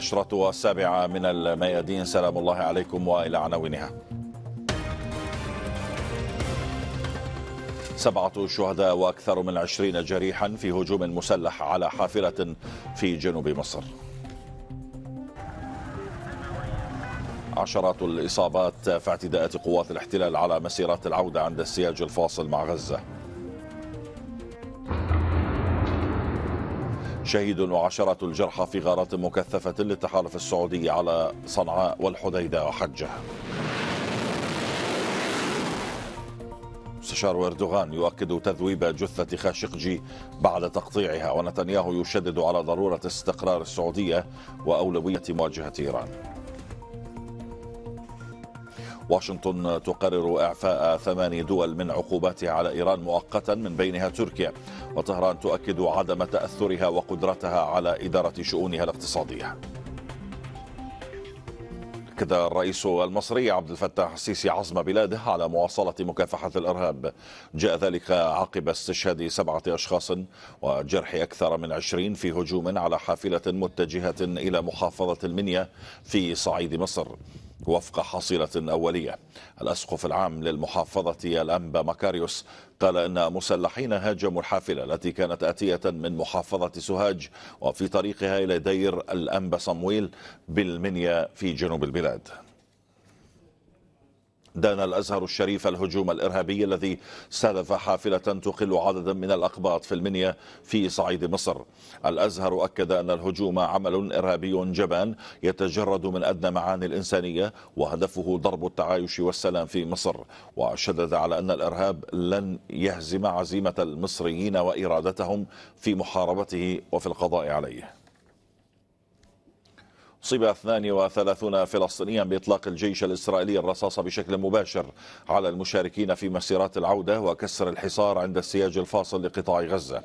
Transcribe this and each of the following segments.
النشرة السابعة من الميادين سلام الله عليكم وإلى عناوينها سبعة شهداء وأكثر من عشرين جريحا في هجوم مسلح على حافلة في جنوب مصر عشرات الإصابات في اعتداءات قوات الاحتلال على مسيرات العودة عند السياج الفاصل مع غزة شهيد وعشرة الجرحى في غارات مكثفة للتحالف السعودي على صنعاء والحديدة وحجة مستشار اردوغان يؤكد تذويب جثه خاشقجي بعد تقطيعها ونتنياهو يشدد على ضروره استقرار السعوديه واولويه مواجهه ايران واشنطن تقرر إعفاء ثماني دول من عقوباتها على إيران مؤقتا من بينها تركيا وطهران تؤكد عدم تأثرها وقدرتها على إدارة شؤونها الاقتصادية أكد الرئيس المصري عبد الفتاح السيسي عزم بلاده على مواصلة مكافحة الإرهاب جاء ذلك عقب استشهاد سبعة أشخاص وجرح أكثر من عشرين في هجوم على حافلة متجهة إلى محافظة المنيا في صعيد مصر وفق حصيلة أولية الأسقف العام للمحافظة الأنبا مكاريوس قال إن مسلحين هاجموا الحافلة التي كانت آتية من محافظة سوهاج وفي طريقها إلى دير الأنبا صمويل بالمنيا في جنوب البلاد دان الأزهر الشريف الهجوم الإرهابي الذي استهدف حافلة تقل عددا من الأقباط في المنيا في صعيد مصر الأزهر أكد أن الهجوم عمل إرهابي جبان يتجرد من أدنى معاني الإنسانية وهدفه ضرب التعايش والسلام في مصر وشدد على أن الإرهاب لن يهزم عزيمة المصريين وإرادتهم في محاربته وفي القضاء عليه صيب 32 فلسطينيا بإطلاق الجيش الإسرائيلي الرصاص بشكل مباشر على المشاركين في مسيرات العودة وكسر الحصار عند السياج الفاصل لقطاع غزة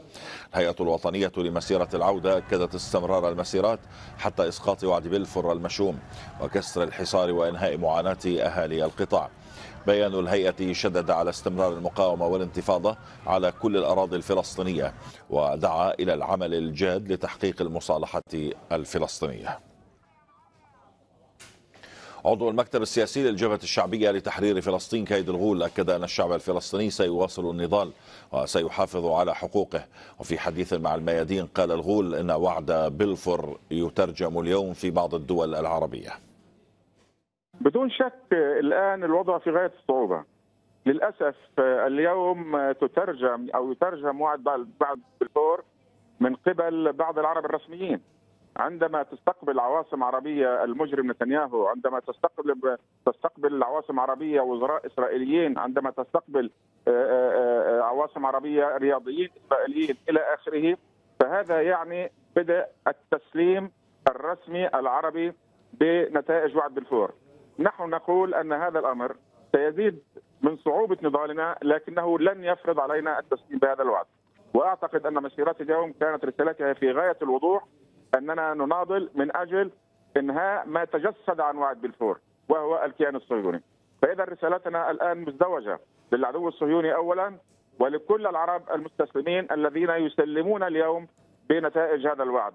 الهيئة الوطنية لمسيرة العودة أكدت استمرار المسيرات حتى إسقاط وعد بلفور المشوم وكسر الحصار وإنهاء معاناة أهالي القطاع بيان الهيئة شدد على استمرار المقاومة والانتفاضة على كل الأراضي الفلسطينية ودعا إلى العمل الجاد لتحقيق المصالحة الفلسطينية عضو المكتب السياسي للجبهة الشعبية لتحرير فلسطين كيد الغول أكد أن الشعب الفلسطيني سيواصل النضال وسيحافظ على حقوقه وفي حديث مع الميادين قال الغول إن وعد بلفور يترجم اليوم في بعض الدول العربية بدون شك الآن الوضع في غاية الصعوبة للأسف اليوم تترجم أو يترجم وعد بعد بلفور من قبل بعض العرب الرسميين عندما تستقبل عواصم عربيه المجرم نتنياهو، عندما تستقبل تستقبل عواصم عربيه وزراء اسرائيليين، عندما تستقبل آه، آه، آه، عواصم عربيه رياضيين اسرائيليين الى اخره، فهذا يعني بدء التسليم الرسمي العربي بنتائج وعد بالفور. نحن نقول ان هذا الامر سيزيد من صعوبه نضالنا لكنه لن يفرض علينا التسليم بهذا الوعد. واعتقد ان مسيرات اليوم كانت رسالتها في غايه الوضوح اننا نناضل من اجل انهاء ما تجسد عن وعد بلفور وهو الكيان الصهيوني. فاذا رسالتنا الان مزدوجه للعدو الصهيوني اولا ولكل العرب المستسلمين الذين يسلمون اليوم بنتائج هذا الوعد.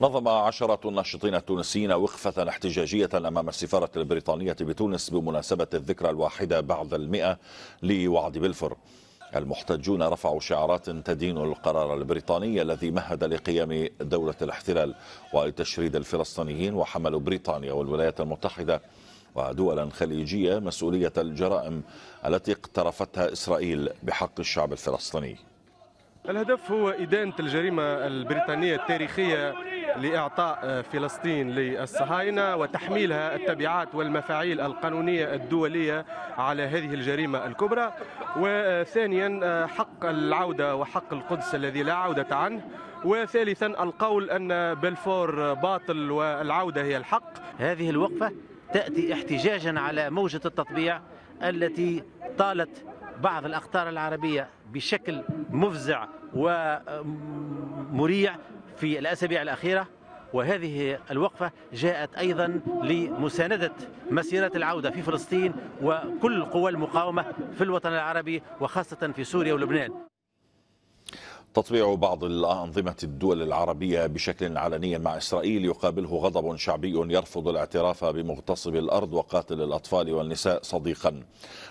نظم عشرة ناشطين التونسيين وقفة احتجاجية أمام السفارة البريطانية بتونس بمناسبة الذكرى الواحدة بعد المئة لوعد بلفور المحتجون رفعوا شعارات تدين القرار البريطاني الذي مهد لقيام دولة الاحتلال ولتشريد الفلسطينيين وحملوا بريطانيا والولايات المتحدة ودولا خليجية مسؤولية الجرائم التي اقترفتها إسرائيل بحق الشعب الفلسطيني الهدف هو إدانة الجريمة البريطانية التاريخية لإعطاء فلسطين للصهاينة وتحميلها التبعات والمفاعيل القانونية الدولية على هذه الجريمة الكبرى وثانيا حق العودة وحق القدس الذي لا عودة عنه وثالثا القول أن بلفور باطل والعودة هي الحق هذه الوقفة تأتي احتجاجا على موجة التطبيع التي طالت بعض الأقطار العربية بشكل مفزع ومريع في الأسابيع الأخيرة وهذه الوقفة جاءت أيضا لمساندة مسيرات العودة في فلسطين وكل قوى المقاومة في الوطن العربي وخاصة في سوريا ولبنان تطبيع بعض الأنظمة الدول العربية بشكل علني مع إسرائيل يقابله غضب شعبي يرفض الاعتراف بمغتصب الأرض وقاتل الأطفال والنساء صديقا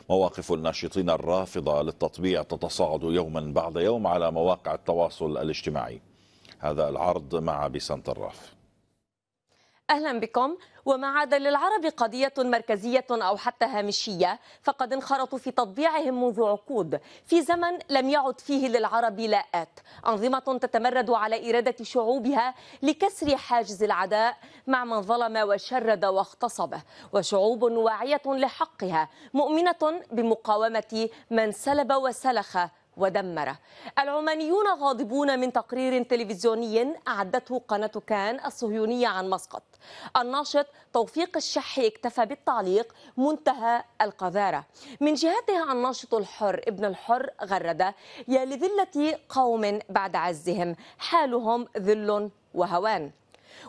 مواقف الناشطين الرافضة للتطبيع تتصاعد يوما بعد يوم على مواقع التواصل الاجتماعي هذا العرض مع بيسان طراف أهلا بكم وما عاد للعرب قضية مركزية أو حتى هامشية فقد انخرطوا في تطبيعهم منذ عقود في زمن لم يعد فيه للعرب لا آت أنظمة تتمرد على إرادة شعوبها لكسر حاجز العداء مع من ظلم وشرد واغتصبه وشعوب واعية لحقها مؤمنة بمقاومة من سلب وسلخ ودمره العمانيون غاضبون من تقرير تلفزيوني أعدته قناة كان الصهيونية عن مسقط الناشط توفيق الشحي اكتفى بالتعليق منتهى القذارة من جهتها الناشط الحر ابن الحر غرد يا لذلة قوم بعد عزهم حالهم ذل وهوان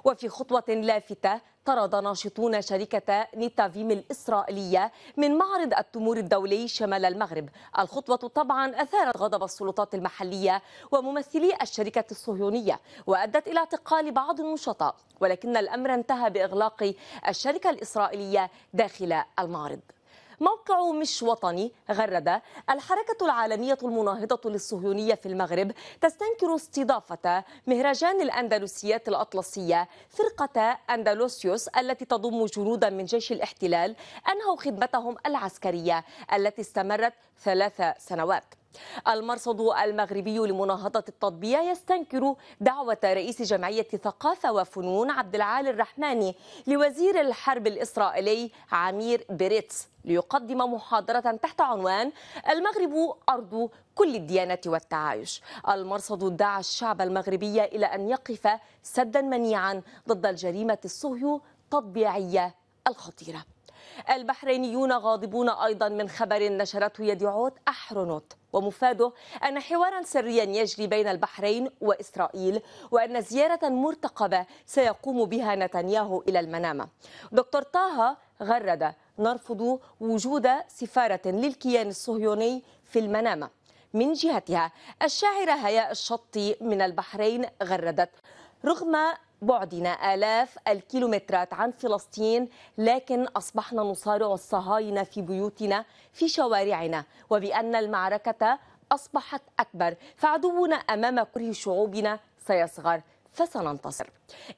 وفي خطوة لافتة طرد ناشطون شركة نيتافيم الإسرائيلية من معرض التمور الدولي شمال المغرب الخطوة طبعا أثارت غضب السلطات المحلية وممثلي الشركة الصهيونية وأدت إلى اعتقال بعض النشطاء ولكن الأمر انتهى بإغلاق الشركة الإسرائيلية داخل المعرض موقع مش وطني غرد الحركة العالمية المناهضة للصهيونية في المغرب تستنكر استضافة مهرجان الأندلسيات الأطلسية فرقة أندلوسيوس التي تضم جنودا من جيش الاحتلال أنهوا خدمتهم العسكرية التي استمرت ثلاث سنوات المرصد المغربي لمناهضة التطبيع يستنكر دعوة رئيس جمعية ثقافة وفنون عبد العالي الرحماني لوزير الحرب الإسرائيلي عمير بريتس ليقدم محاضرة تحت عنوان المغرب أرض كل الديانة والتعايش المرصد دعا الشعب المغربي إلى أن يقف سدا منيعا ضد الجريمة الصهيو تطبيعية الخطيرة البحرينيون غاضبون أيضا من خبر نشرته يديعوت أحرنوت ومفاده أن حوارا سريا يجري بين البحرين وإسرائيل وأن زيارة مرتقبة سيقوم بها نتنياهو إلى المنامة دكتور طه غرد نرفض وجود سفارة للكيان الصهيوني في المنامة من جهتها الشاعرة هياء الشطي من البحرين غردت رغم بعدنا آلاف الكيلومترات عن فلسطين لكن أصبحنا نصارع الصهاينة في بيوتنا في شوارعنا وبأن المعركة أصبحت أكبر فعدونا أمام كره شعوبنا سيصغر فسننتصر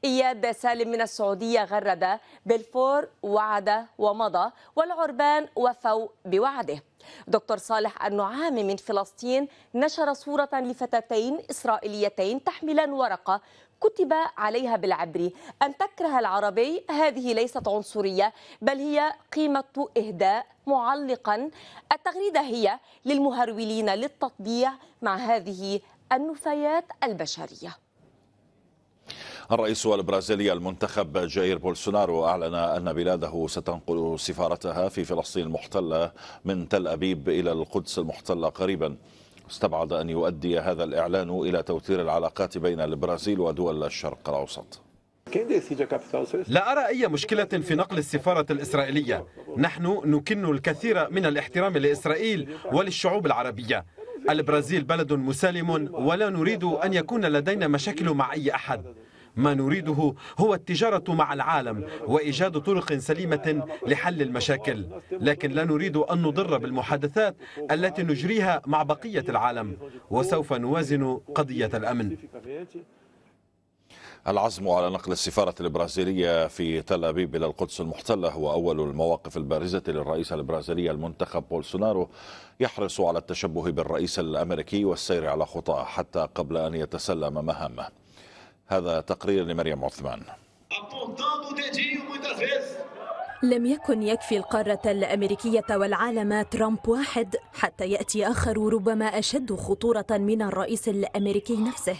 إياد سالم من السعودية غرد بالفور وعد ومضى والعربان وفوا بوعده دكتور صالح النعامي من فلسطين نشر صورة لفتاتين إسرائيليتين تحملان ورقة كتب عليها بالعبري أن تكره العربي هذه ليست عنصرية بل هي قيمة إهداء معلقا التغريدة هي للمهرولين للتطبيع مع هذه النفايات البشرية الرئيس البرازيلي المنتخب جاير بولسونارو أعلن أن بلاده ستنقل سفارتها في فلسطين المحتلة من تل أبيب إلى القدس المحتلة قريباً استبعد أن يؤدي هذا الإعلان إلى توتير العلاقات بين البرازيل ودول الشرق الأوسط لا أرى أي مشكلة في نقل السفارة الإسرائيلية نحن نكن الكثير من الاحترام لإسرائيل وللشعوب العربية البرازيل بلد مسالم ولا نريد أن يكون لدينا مشاكل مع أي أحد ما نريده هو التجارة مع العالم وإيجاد طرق سليمة لحل المشاكل لكن لا نريد أن نضر بالمحادثات التي نجريها مع بقية العالم وسوف نوازن قضية الأمن العزم على نقل السفارة البرازيلية في تل أبيب إلى القدس المحتلة هو أول المواقف البارزة للرئيس البرازيلي المنتخب بولسونارو يحرص على التشبه بالرئيس الأمريكي والسير على خطاه حتى قبل أن يتسلم مهامه هذا تقرير لمريم عثمان لم يكن يكفي القارة الأمريكية والعالم ترامب واحد حتى يأتي آخر ربما أشد خطورة من الرئيس الأمريكي نفسه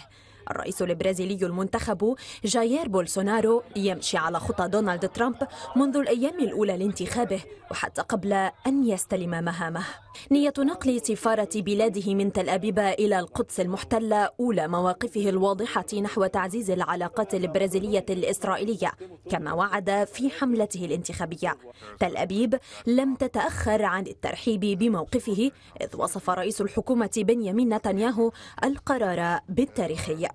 الرئيس البرازيلي المنتخب جاير بولسونارو يمشي على خطى دونالد ترامب منذ الأيام الأولى لانتخابه وحتى قبل أن يستلم مهامه نية نقل سفارة بلاده من تل أبيب إلى القدس المحتلة أولى مواقفه الواضحة نحو تعزيز العلاقات البرازيلية الإسرائيلية كما وعد في حملته الانتخابية تل أبيب لم تتأخر عن الترحيب بموقفه إذ وصف رئيس الحكومة بنيامين نتنياهو القرار بالتاريخي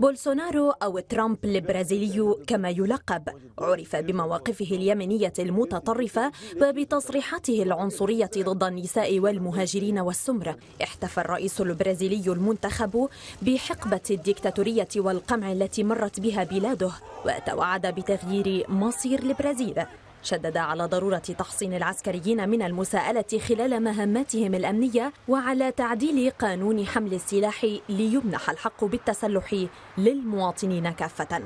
بولسونارو أو ترامب البرازيلي كما يلقب عرف بمواقفه اليمنية المتطرفة وبتصريحاته العنصرية ضد النساء والمهاجرين والسمر احتفى الرئيس البرازيلي المنتخب بحقبة الديكتاتورية والقمع التي مرت بها بلاده وتوعد بتغيير مصير البرازيل شدد على ضرورة تحصين العسكريين من المساءلة خلال مهماتهم الأمنية وعلى تعديل قانون حمل السلاح ليمنح الحق بالتسلح للمواطنين كافة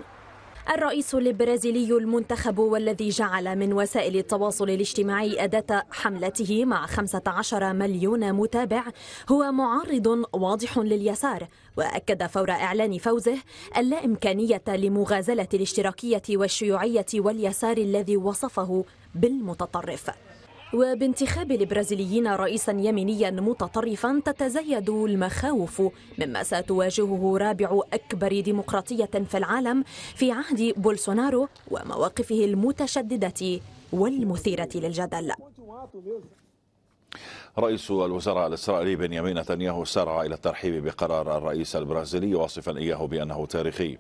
الرئيس البرازيلي المنتخب والذي جعل من وسائل التواصل الاجتماعي أداة حملته مع 15 مليون متابع هو معارض واضح لليسار وأكد فور إعلان فوزه اللا إمكانية لمغازلة الاشتراكية والشيوعية واليسار الذي وصفه بالمتطرف وبانتخاب البرازيليين رئيسا يمينيا متطرفا تتزايد المخاوف مما ستواجهه رابع اكبر ديمقراطيه في العالم في عهد بولسونارو ومواقفه المتشدده والمثيره للجدل رئيس الوزراء الإسرائيلي بنيامين نتنياهو سارع إلى الترحيب بقرار الرئيس البرازيلي واصفا إياه بأنه تاريخي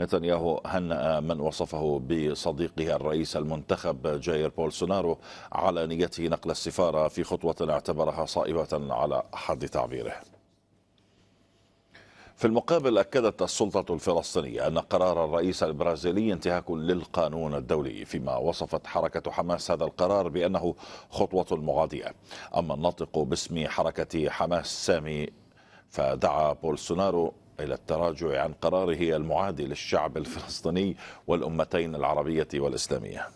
نتنياهو هنأ من وصفه بصديقه الرئيس المنتخب جاير بولسونارو على نيته نقل السفارة في خطوة اعتبرها صائبة على حد تعبيره في المقابل أكدت السلطة الفلسطينية أن قرار الرئيس البرازيلي انتهاك للقانون الدولي فيما وصفت حركة حماس هذا القرار بأنه خطوة معادية أما الناطق باسم حركة حماس سامي فدعا بولسونارو إلى التراجع عن قراره المعادي للشعب الفلسطيني والأمتين العربية والإسلامية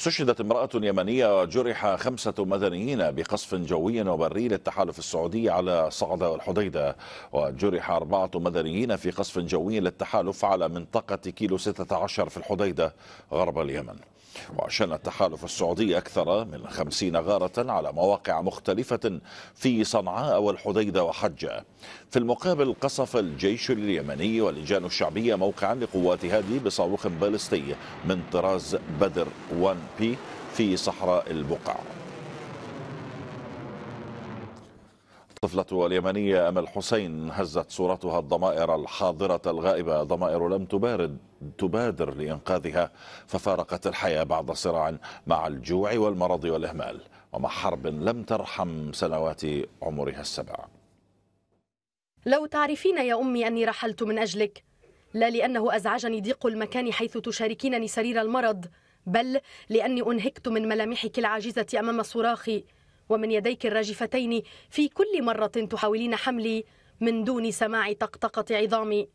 استشهدت امرأة يمنية وجرح خمسة مدنيين بقصف جوي وبري للتحالف السعودي على صعدة والحديدة وجرح أربعة مدنيين في قصف جوي للتحالف على منطقة كيلو 16 في الحديدة غرب اليمن وشن التحالف السعودي أكثر من خمسين غارة على مواقع مختلفة في صنعاء والحديدة وحجة في المقابل قصف الجيش اليمني واللجان الشعبية موقعا لقوات هادي بصاروخ باليستي من طراز بدر 1 بي في صحراء البقع الطفلة اليمنية أمل حسين هزت صورتها الضمائر الحاضرة الغائبة ضمائر لم تبارد تبادر لإنقاذها ففارقت الحياة بعد صراع مع الجوع والمرض والإهمال ومع حرب لم ترحم سنوات عمرها السبع لو تعرفين يا أمي أني رحلت من أجلك لا لأنه أزعجني ضيق المكان حيث تشاركينني سرير المرض بل لأني أنهكت من ملامحك العاجزة أمام صراخي ومن يديك الراجفتين في كل مرة تحاولين حملي من دون سماع طقطقة عظامي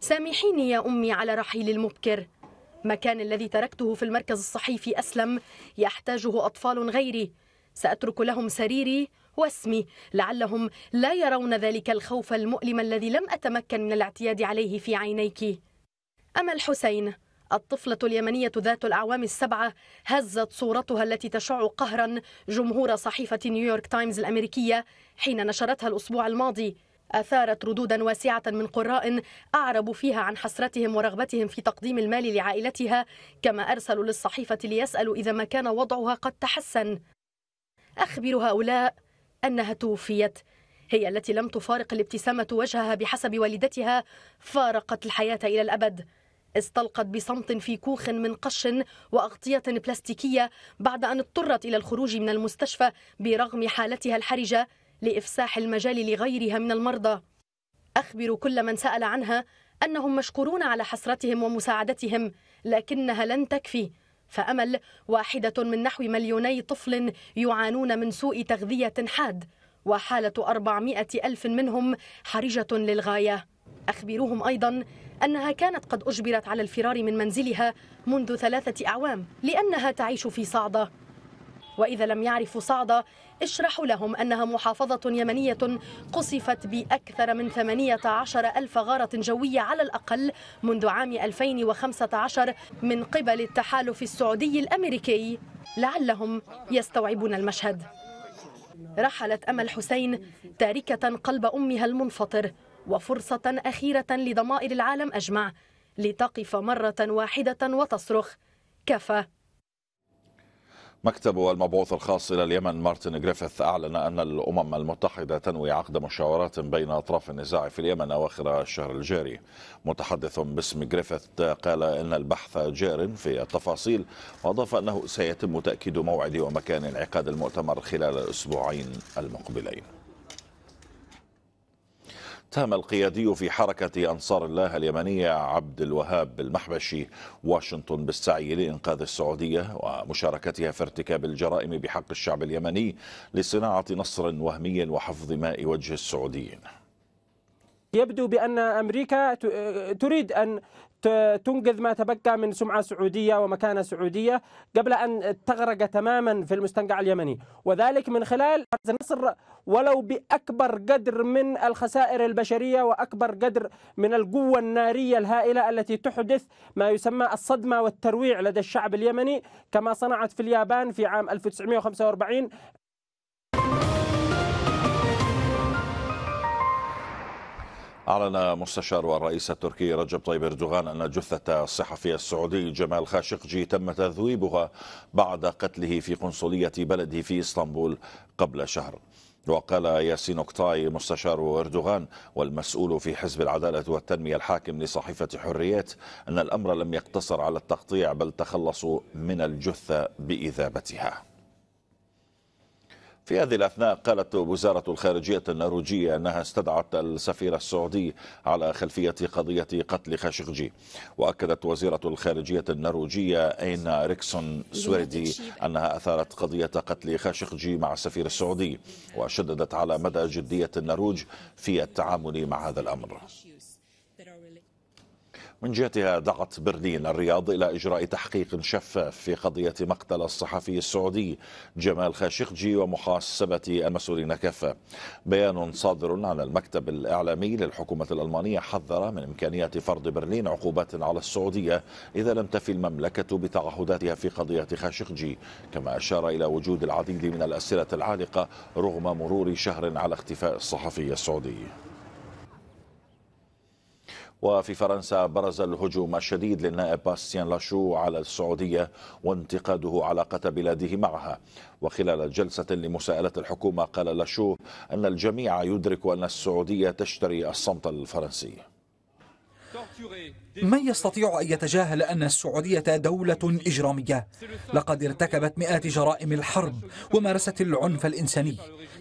سامحيني يا أمي على رحيل المبكر مكان الذي تركته في المركز الصحي في أسلم يحتاجه أطفال غيري سأترك لهم سريري واسمي لعلهم لا يرون ذلك الخوف المؤلم الذي لم أتمكن من الاعتياد عليه في عينيك اما الحسين الطفلة اليمنية ذات الأعوام السبعة هزت صورتها التي تشع قهرا جمهور صحيفة نيويورك تايمز الأمريكية حين نشرتها الأسبوع الماضي أثارت ردودا واسعة من قراء أعربوا فيها عن حسرتهم ورغبتهم في تقديم المال لعائلتها كما أرسلوا للصحيفة ليسألوا إذا ما كان وضعها قد تحسن أخبر هؤلاء أنها توفيت هي التي لم تفارق الابتسامة وجهها بحسب والدتها فارقت الحياة إلى الأبد استلقت بصمت في كوخ من قش وأغطية بلاستيكية بعد أن اضطرت إلى الخروج من المستشفى برغم حالتها الحرجة لإفساح المجال لغيرها من المرضى أخبر كل من سأل عنها أنهم مشكورون على حسرتهم ومساعدتهم لكنها لن تكفي فأمل واحدة من نحو مليوني طفل يعانون من سوء تغذية حاد وحالة أربعمائة ألف منهم حرجة للغاية أخبروهم أيضا أنها كانت قد أجبرت على الفرار من منزلها منذ ثلاثة أعوام لأنها تعيش في صعدة وإذا لم يعرفوا صعدة اشرحوا لهم أنها محافظة يمنية قصفت بأكثر من 18 ألف غارة جوية على الأقل منذ عام 2015 من قبل التحالف السعودي الأمريكي لعلهم يستوعبون المشهد رحلت أمل حسين تاركة قلب أمها المنفطر وفرصة أخيرة لضمائر العالم أجمع لتقف مرة واحدة وتصرخ كفى مكتب المبعوث الخاص إلى اليمن مارتن جريفيث أعلن أن الأمم المتحدة تنوي عقد مشاورات بين أطراف النزاع في اليمن أواخر الشهر الجاري متحدث باسم جريفيث قال أن البحث جار في التفاصيل وأضاف أنه سيتم تأكيد موعد ومكان انعقاد المؤتمر خلال الأسبوعين المقبلين تهم القيادي في حركة أنصار الله اليمنية عبد الوهاب المحبشي واشنطن بالسعي لإنقاذ السعودية ومشاركتها في ارتكاب الجرائم بحق الشعب اليمني لصناعة نصر وهمي وحفظ ماء وجه السعوديين يبدو بأن أمريكا تريد أن تنقذ ما تبقى من سمعة سعودية ومكانة سعودية قبل أن تغرق تماما في المستنقع اليمني وذلك من خلال نصر ولو بأكبر قدر من الخسائر البشرية وأكبر قدر من القوة النارية الهائلة التي تحدث ما يسمى الصدمة والترويع لدى الشعب اليمني كما صنعت في اليابان في عام 1945 أعلن مستشار الرئيس التركي رجب طيب أردوغان أن جثة الصحفي السعودي جمال خاشقجي تم تذويبها بعد قتله في قنصلية بلده في إسطنبول قبل شهر وقال ياسين اوكتاي مستشار أردوغان والمسؤول في حزب العدالة والتنمية الحاكم لصحيفة حريات أن الأمر لم يقتصر على التقطيع بل تخلصوا من الجثة بإذابتها في هذه الأثناء قالت وزارة الخارجية النرويجية أنها استدعت السفير السعودي على خلفية قضية قتل خاشقجي وأكدت وزيرة الخارجية النرويجية أين ريكسون سويدي أنها أثارت قضية قتل خاشقجي مع السفير السعودي وشددت على مدى جدية النرويج في التعامل مع هذا الأمر من جهتها دعت برلين الرياض إلى إجراء تحقيق شفاف في قضية مقتل الصحفي السعودي جمال خاشقجي ومحاسبة المسؤولين كافة بيان صادر عن المكتب الإعلامي للحكومة الألمانية حذر من إمكانية فرض برلين عقوبات على السعودية إذا لم تفي المملكة بتعهداتها في قضية خاشقجي كما أشار إلى وجود العديد من الأسئلة العالقة رغم مرور شهر على اختفاء الصحفي السعودي وفي فرنسا برز الهجوم الشديد للنائب باستيان لاشو على السعودية وانتقاده علاقة بلاده معها وخلال جلسة لمساءلة الحكومة قال لاشو أن الجميع يدرك أن السعودية تشتري الصمت الفرنسي من يستطيع أن يتجاهل أن السعودية دولة إجرامية لقد ارتكبت مئات جرائم الحرب ومارست العنف الإنساني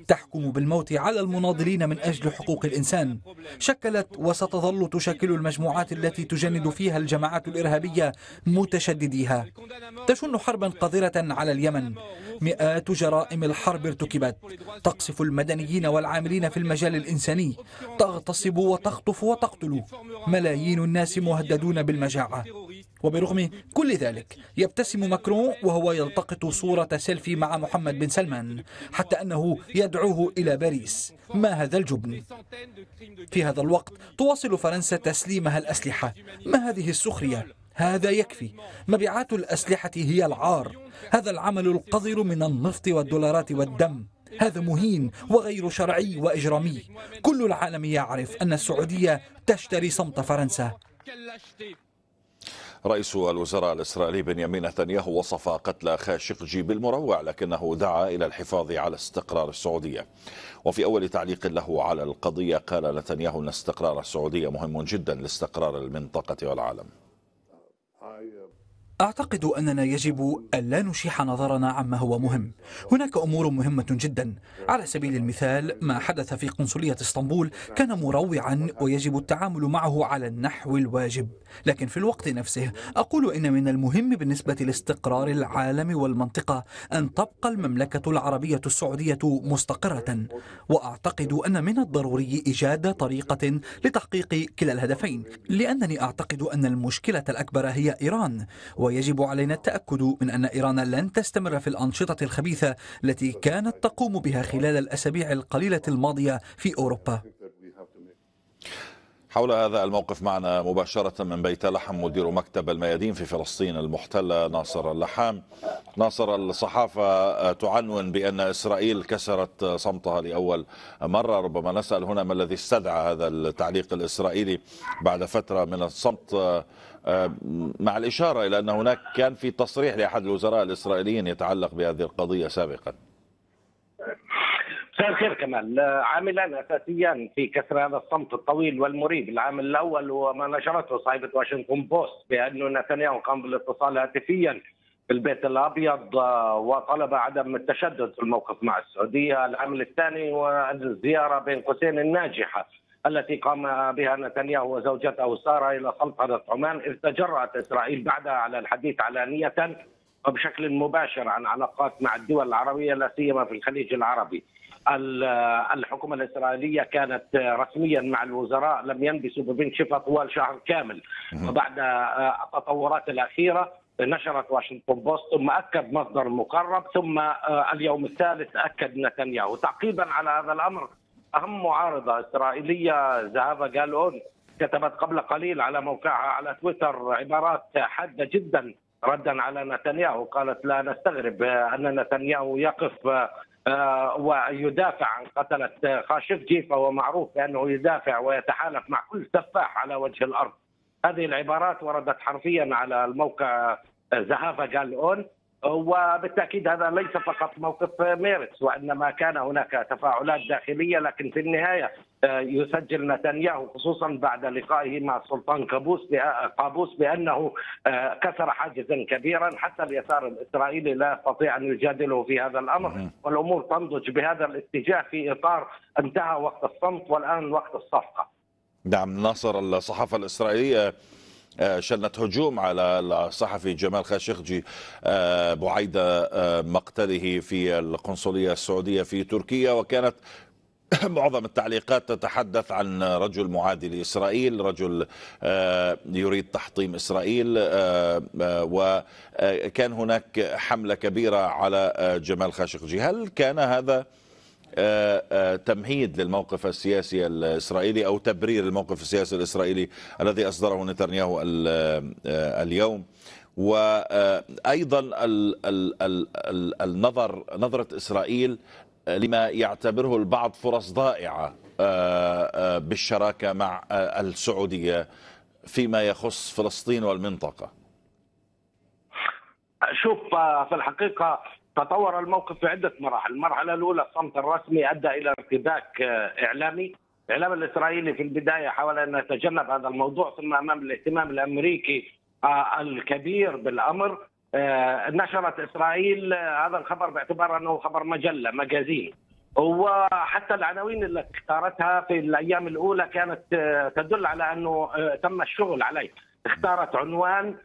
تحكم بالموت على المناضلين من أجل حقوق الإنسان شكلت وستظل تشكل المجموعات التي تجند فيها الجماعات الإرهابية متشدديها تشن حربا قذرة على اليمن مئات جرائم الحرب ارتكبت تقصف المدنيين والعاملين في المجال الإنساني تغتصب وتخطف وتقتل ملايين الناس مهددين يتهددون بالمجاعة وبرغم كل ذلك يبتسم ماكرون وهو يلتقط صورة سيلفي مع محمد بن سلمان حتى أنه يدعوه إلى باريس ما هذا الجبن في هذا الوقت تواصل فرنسا تسليمها الأسلحة ما هذه السخرية هذا يكفي مبيعات الأسلحة هي العار هذا العمل القذر من النفط والدولارات والدم هذا مهين وغير شرعي وإجرامي كل العالم يعرف أن السعودية تشتري صمت فرنسا رئيس الوزراء الإسرائيلي بنيامين نتنياهو وصف قتل خاشقجي بالمروع لكنه دعا إلى الحفاظ على استقرار السعودية وفي أول تعليق له على القضية قال نتنياهو أن استقرار السعودية مهم جدا لاستقرار المنطقة والعالم أعتقد أننا يجب ألا نشيح نظرنا عما هو مهم هناك أمور مهمة جدا على سبيل المثال ما حدث في قنصلية اسطنبول كان مروعا ويجب التعامل معه على النحو الواجب لكن في الوقت نفسه أقول إن من المهم بالنسبة لاستقرار العالم والمنطقة أن تبقى المملكة العربية السعودية مستقرة وأعتقد أن من الضروري إيجاد طريقة لتحقيق كلا الهدفين لأنني أعتقد أن المشكلة الأكبر هي إيران ويجب علينا التأكد من أن إيران لن تستمر في الأنشطة الخبيثة التي كانت تقوم بها خلال الأسابيع القليلة الماضية في أوروبا حول هذا الموقف معنا مباشرة من بيت لحم مدير مكتب الميادين في فلسطين المحتلة ناصر اللحام ناصر الصحافة تعنون بأن إسرائيل كسرت صمتها لأول مرة ربما نسأل هنا ما الذي استدعى هذا التعليق الإسرائيلي بعد فترة من الصمت آه، مع الإشارة إلى أن هناك كان في تصريح لأحد الوزراء الإسرائيليين يتعلق بهذه القضية سابقاً مساء الخير كمال عاملان اساسيان في كسر هذا الصمت الطويل والمريب العامل الاول هو ما نشرته صحيفه واشنطن بوست بانه نتنياهو قام بالاتصال هاتفيا بالبيت الابيض آه، وطلب عدم التشدد في الموقف مع السعوديه، العامل الثاني والزياره بين قوسين الناجحه التي قام بها نتنياهو وزوجته ساره الى سلطنه عمان اذ تجرات اسرائيل بعدها على الحديث علانيه وبشكل مباشر عن علاقات مع الدول العربيه لا سيما في الخليج العربي. الحكومة الإسرائيلية كانت رسميا مع الوزراء لم ببن ببنشفة طوال شهر كامل وبعد آه، التطورات الأخيرة نشرت واشنطن بوست ثم اكد مصدر مقرب ثم آه، اليوم الثالث اكد نتنياهو تعقيبا على هذا الامر اهم معارضه اسرائيليه زهافا جالون كتبت قبل قليل على موقعها على تويتر عبارات حاده جدا ردا على نتنياهو قالت لا نستغرب آه، ان نتنياهو يقف آه، ويدافع عن قتلة آه، خاشقجي فهو معروف بأنه يدافع ويتحالف مع كل سفاح على وجه الأرض هذه العبارات وردت حرفيا على الموقع آه، زهافة قال أون وبالتاكيد هذا ليس فقط موقف ميرتس وانما كان هناك تفاعلات داخليه لكن في النهايه آه، يسجل نتنياهو خصوصا بعد لقائه مع السلطان كابوس قابوس بانه آه، كسر حاجزا كبيرا حتى اليسار الاسرائيلي لا يستطيع ان يجادله في هذا الامر والامور تنضج بهذا الاتجاه في اطار انتهى وقت الصمت والان وقت الصفقه. نعم ناصر الصحافه الاسرائيليه آه، شنت هجوم على الصحفي جمال خاشقجي آه، بعيد آه، مقتله في القنصلية السعودية في تركيا وكانت معظم التعليقات تتحدث عن رجل معادي لإسرائيل رجل يريد تحطيم إسرائيل وكان هناك حملة كبيرة على جمال خاشقجي هل كان هذا آه، آه، تمهيد للموقف السياسي الإسرائيلي أو تبرير الموقف السياسي الإسرائيلي الذي أصدره نتنياهو آه، اليوم وايضا النظر نظره اسرائيل لما يعتبره البعض فرص ضائعه بالشراكه مع السعوديه فيما يخص فلسطين والمنطقه. شوف في الحقيقه تطور الموقف في عده مراحل، المرحله الاولى الصمت الرسمي ادى الى ارتباك آه، اعلامي، الاعلام الاسرائيلي في البدايه حاول ان يتجنب هذا الموضوع ثم امام الاهتمام الامريكي آه، الكبير بالامر آه، نشرت اسرائيل هذا الخبر باعتبار انه خبر مجله مجازين وحتى العناوين اللي اختارتها في الايام الاولى كانت تدل على انه تم الشغل عليه اختارت عنوان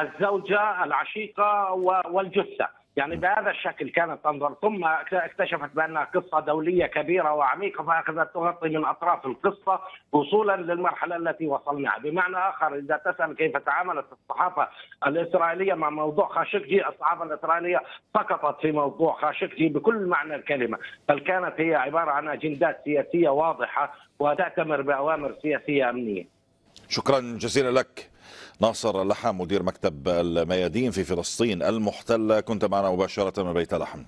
الزوجه العشيقه والجثه يعني بهذا الشكل كانت تنظر ثم اكتشفت بانها قصه دوليه كبيره وعميقه فاخذت تغطي من اطراف القصه وصولا للمرحله التي وصلنا بمعنى اخر اذا تسال كيف تعاملت الصحافه الاسرائيليه مع موضوع خاشقجي الصحافه الاسرائيليه سقطت في موضوع خاشقجي بكل معنى الكلمه بل كانت هي عباره عن اجندات سياسيه واضحه وتاتمر باوامر سياسيه امنيه شكرا جزيلا لك ناصر اللحام مدير مكتب الميادين في فلسطين المحتلة كنت معنا مباشرة من بيت لحم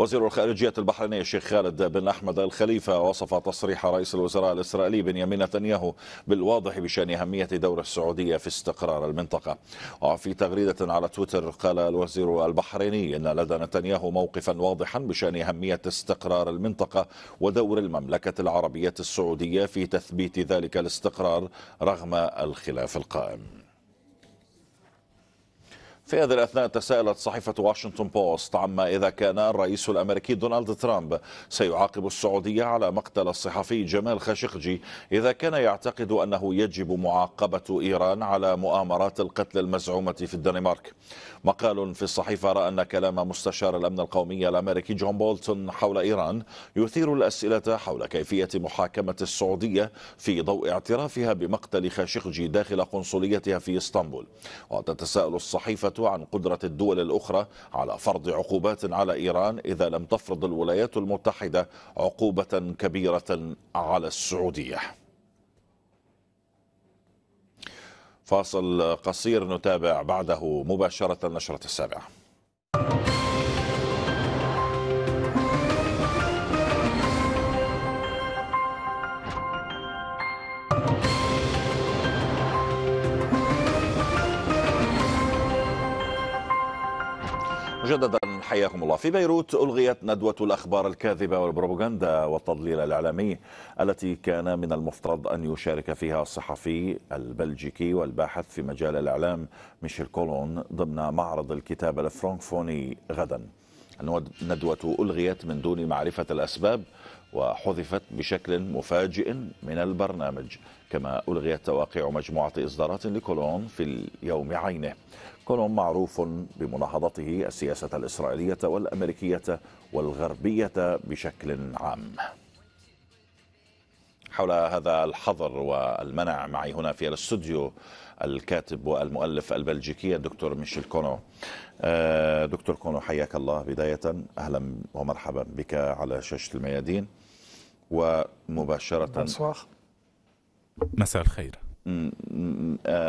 وزير الخارجية البحرينية الشيخ خالد بن أحمد الخليفة وصف تصريح رئيس الوزراء الإسرائيلي بنيامين نتنياهو بالواضح بشأن أهمية دور السعودية في استقرار المنطقة وفي تغريدة على تويتر قال الوزير البحريني إن لدى نتنياهو موقفا واضحا بشأن أهمية استقرار المنطقة ودور المملكة العربية السعودية في تثبيت ذلك الاستقرار رغم الخلاف القائم في هذه الأثناء تساءلت صحيفة واشنطن بوست عما إذا كان الرئيس الأمريكي دونالد ترامب سيعاقب السعودية على مقتل الصحفي جمال خاشقجي إذا كان يعتقد أنه يجب معاقبة إيران على مؤامرات القتل المزعومة في الدنمارك مقال في الصحيفة رأى أن كلام مستشار الأمن القومي الأمريكي جون بولتون حول إيران يثير الأسئلة حول كيفية محاكمة السعودية في ضوء اعترافها بمقتل خاشقجي داخل قنصليتها في اسطنبول وتتساءل الصحيفة عن قدرة الدول الأخرى على فرض عقوبات على إيران إذا لم تفرض الولايات المتحدة عقوبة كبيرة على السعودية فاصل قصير نتابع بعده مباشرة النشرة السابعة مجددا حياكم الله في بيروت ألغيت ندوة الأخبار الكاذبة والبروباغندا والتضليل الإعلامي التي كان من المفترض أن يشارك فيها الصحفي البلجيكي والباحث في مجال الإعلام ميشيل كولون ضمن معرض الكتاب الفرانكفوني غدا الندوة ألغيت من دون معرفة الأسباب وحذفت بشكل مفاجئ من البرنامج كما ألغيت تواقيع مجموعة إصدارات لكولون في اليوم عينه قانون معروف بمناهضته السياسة الإسرائيلية والأمريكية والغربية بشكل عام حول هذا الحظر والمنع معي هنا في الاستوديو الكاتب والمؤلف البلجيكي الدكتور ميشيل كونو آه، دكتور كونو حياك الله بداية أهلا ومرحبا بك على شاشة الميادين ومباشرة مساء الخير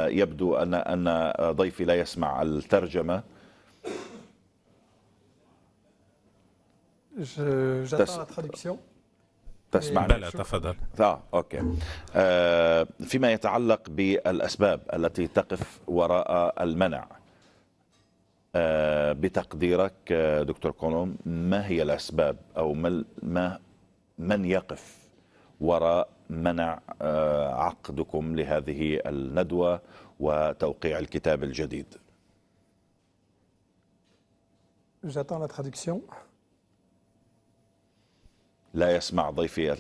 يبدو أن أن ضيفي لا يسمع الترجمة تسمعني بلى تفضل آه، أوكي. آه، فيما يتعلق بالأسباب التي تقف وراء المنع آه، بتقديرك آه، دكتور كولوم ما هي الأسباب أو ما من يقف وراء منع آه، عقدكم لهذه الندوة وتوقيع الكتاب الجديد لا يسمع ضيفي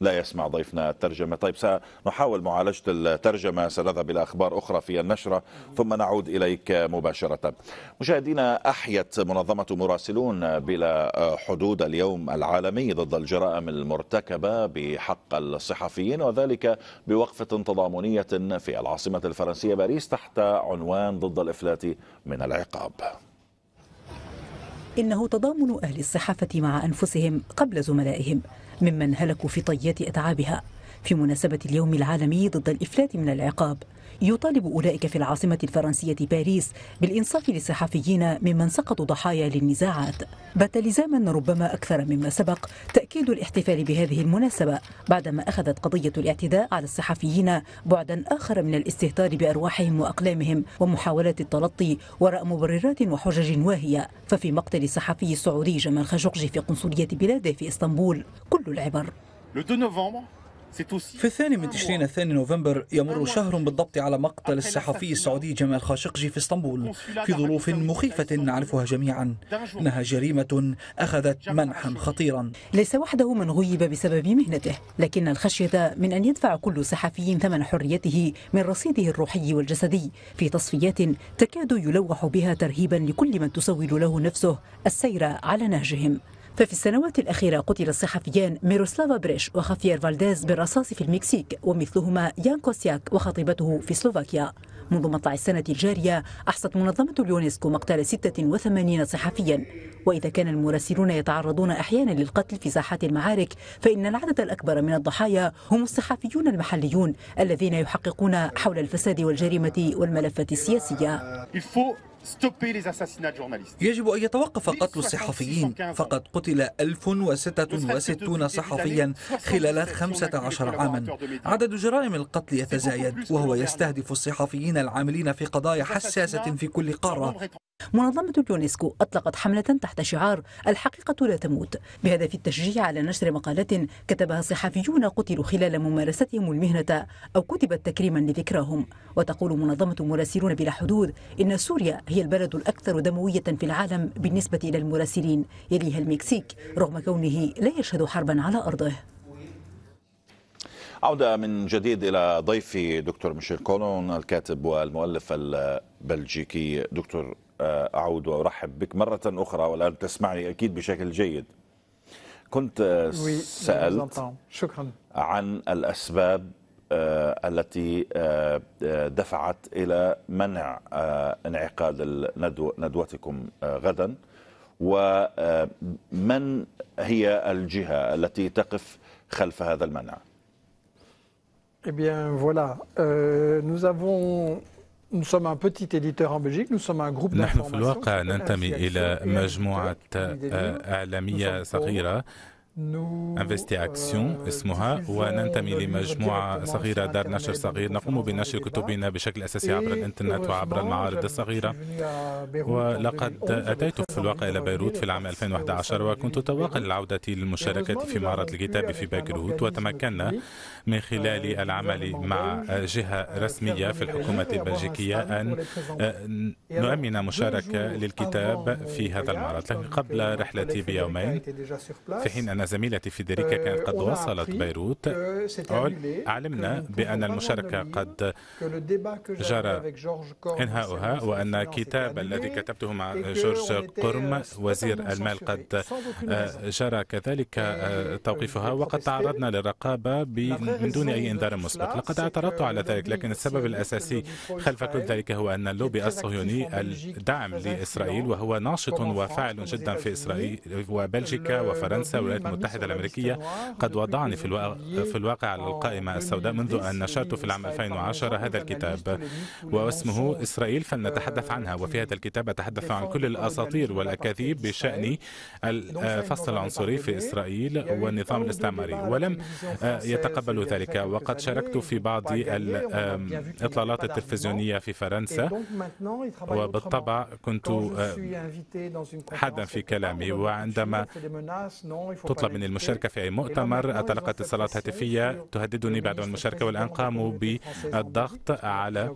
لا يسمع ضيفنا الترجمة طيب سنحاول معالجة الترجمة سنذهب إلى أخبار أخرى في النشرة ثم نعود إليك مباشرة مشاهدينا أحيت منظمة مراسلون بلا حدود اليوم العالمي ضد الجرائم المرتكبة بحق الصحفيين وذلك بوقفة تضامنية في العاصمة الفرنسية باريس تحت عنوان ضد الإفلات من العقاب إنه تضامن أهل الصحافة مع أنفسهم قبل زملائهم ممن هلكوا في طيات أتعابها في مناسبة اليوم العالمي ضد الإفلات من العقاب يطالب أولئك في العاصمة الفرنسية باريس بالإنصاف للصحفيين ممن سقطوا ضحايا للنزاعات بات لزاما ربما أكثر مما سبق تأكيد الاحتفال بهذه المناسبة بعدما أخذت قضية الاعتداء على الصحفيين بعدا آخر من الاستهتار بأرواحهم وأقلامهم ومحاولة التلطي وراء مبررات وحجج واهية ففي مقتل الصحفي السعودي جمال خاشقجي في قنصلية بلاده في إسطنبول كل العبر 2 novembre, في الثاني من تشرين الثاني نوفمبر يمر شهر بالضبط على مقتل الصحفي السعودي جمال خاشقجي في اسطنبول في ظروف مخيفة نعرفها جميعا إنها جريمة أخذت منحا خطيرا ليس وحده من غيب بسبب مهنته لكن الخشية من أن يدفع كل صحفي ثمن حريته من رصيده الروحي والجسدي في تصفيات تكاد يلوح بها ترهيبا لكل من تسول له نفسه السير على نهجهم ففي السنوات الأخيرة قتل الصحفيان ميروسلافا بريش وخافير فالديز بالرصاص في المكسيك ومثلهما يان كوسياك وخطيبته في سلوفاكيا منذ مطلع السنة الجارية أحصت منظمة اليونسكو مقتل 86 صحفيا وإذا كان المراسلون يتعرضون أحيانا للقتل في ساحات المعارك فإن العدد الأكبر من الضحايا هم الصحفيون المحليون الذين يحققون حول الفساد والجريمة والملفات السياسية يجب أن يتوقف قتل الصحفيين فقد قتل 1066 صحفيا خلال 15 عاما عدد جرائم القتل يتزايد وهو يستهدف الصحفيين العاملين في قضايا حساسة في كل قارة منظمة اليونسكو أطلقت حملة تحت شعار الحقيقة لا تموت بهدف التشجيع على نشر مقالات كتبها صحفيون قتلوا خلال ممارستهم المهنة أو كتبت تكريما لذكراهم وتقول منظمة مراسلون بلا حدود إن سوريا هي البلد الأكثر دموية في العالم بالنسبة إلى المراسلين يليها المكسيك رغم كونه لا يشهد حربا على أرضه عودة من جديد إلى ضيفي دكتور ميشيل كولون الكاتب والمؤلف البلجيكي دكتور آه، أعود وأرحب بك مرة أخرى والآن تسمعني أكيد بشكل جيد كنت آه، سألت شكرا عن الأسباب آه، التي دفعت إلى منع انعقاد ندوتكم غدا ومن هي الجهة التي تقف خلف هذا المنع Eh bien voilà, euh, nous avons نحن في الواقع ننتمي إلى مجموعة آه، إعلامية صغيرة انفستي اكسيون اسمها وننتمي لمجموعه صغيره دار نشر صغير نقوم بنشر كتبنا بشكل اساسي عبر الانترنت وعبر المعارض الصغيره ولقد اتيت في الواقع الى بيروت في العام 2011 وكنت اتوقع العوده للمشاركه في معرض الكتاب في بيروت وتمكنا من خلال العمل مع جهه رسميه في الحكومه البلجيكيه ان نؤمن مشاركه للكتاب في هذا المعرض لكن قبل رحلتي بيومين في حين ان زميلتي فيدريكا أه، كانت قد وصلت بيروت أه، أه، علمنا بأن المشاركة قد جرى إنهاؤها وأن الكتاب الذي كتبته مع جورج قرم وزير المال قد جرى كذلك توقيفها وقد تعرضنا للرقابة من دون أي إنذار مسبق لقد اعترضت على ذلك لكن السبب الأساسي خلف كل ذلك هو أن اللوبي الصهيوني الدعم لإسرائيل وهو ناشط وفاعل جدا في إسرائيل وبلجيكا وفرنسا والولايات المتحدة الأمريكية قد وضعني في, الواقع, في الواقع على القائمة السوداء منذ أن نشرت في العام 2010 هذا الكتاب واسمه إسرائيل فلنتحدث عنها وفي هذا الكتاب أتحدث عن كل الأساطير والأكاذيب بشأن الفصل آه، العنصري في إسرائيل يعني والنظام الاستعماري ولم آه، يتقبلوا ذلك وقد شاركت في بعض الإطلالات التلفزيونية في فرنسا وبالطبع كنت آه، حادا في كلامي وعندما اطلب مني المشاركة في أي مؤتمر اتلقت اتصالات هاتفية تهددني بعدم المشاركة والآن قاموا بالضغط على